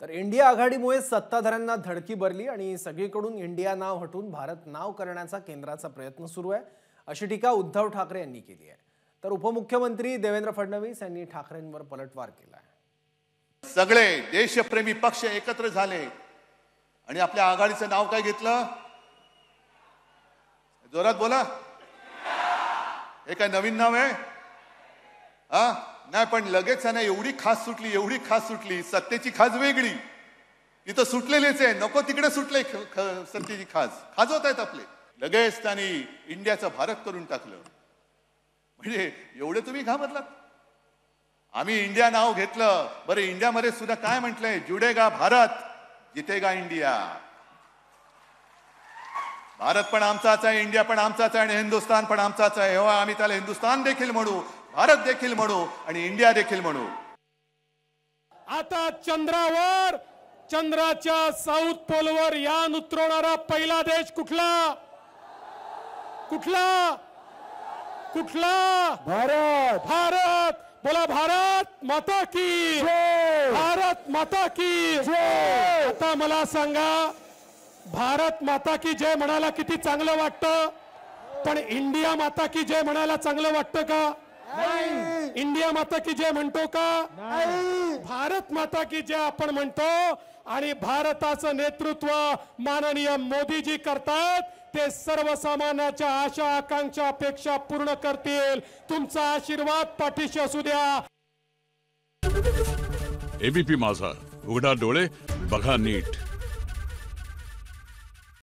तर इंडिया आघाडीमुळे सत्ताधाऱ्यांना धडकी भरली आणि सगळीकडून इंडिया नाव हटून भारत नाव करण्याचा केंद्राचा प्रयत्न सुरू आहे अशी टीका उद्धव ठाकरे यांनी केली आहे तर उपमुख्यमंत्री देवेंद्र फडणवीस यांनी ठाकरेंवर पलटवार केला आहे सगळे देशप्रेमी पक्ष एकत्र झाले आणि आपल्या आघाडीचं नाव काय घेतलं जोरात बोला हे काय नवीन नाव आहे हा नाही पण लगेच आहे ना एवढी खास सुटली एवढी खास सुटली सत्तेची खास वेगळी इथं सुटलेलेच आहे नको तिकडे सुटले सत्तेची खास होत आहेत आपले लगेच त्यांनी इंडियाचं भारत करून टाकलं म्हणजे एवढे तुम्ही घाबरलात आम्ही इंडिया नाव घेतलं बरं इंडियामध्ये सुद्धा काय म्हटलंय जुडेगा भारत जितेगा इंडिया भारत पण आमचाच आहे इंडिया पण आमचाच आहे आणि हिंदुस्थान पण आमचाच आहे हो आम्ही त्याला हिंदुस्थान देखील म्हणू भारत देखील म्हणू आणि इंडिया देखील म्हणू आता चंद्रावर चंद्राच्या साऊथ पोलवर यान उतरवणारा पहिला देश कुठला कुठला कुठला भारत भारत बोला भारत माता की भारत माता की आता मला सांगा भारत माता की जय म्हणायला किती चांगलं वाटतं पण इंडिया माता की जय म्हणायला चांगलं वाटतं का इंडिया माता की जय म्हणतो का भारत माता की जय आपण म्हणतो आणि भारताचं नेतृत्व माननीय मोदीजी करतात ते सर्वसामान्याच्या आशा आकांक्षा अपेक्षा पूर्ण करतील तुमचा आशीर्वाद पाठीशी असू द्या एबीपी माझा उघडा डोळे बघा नीट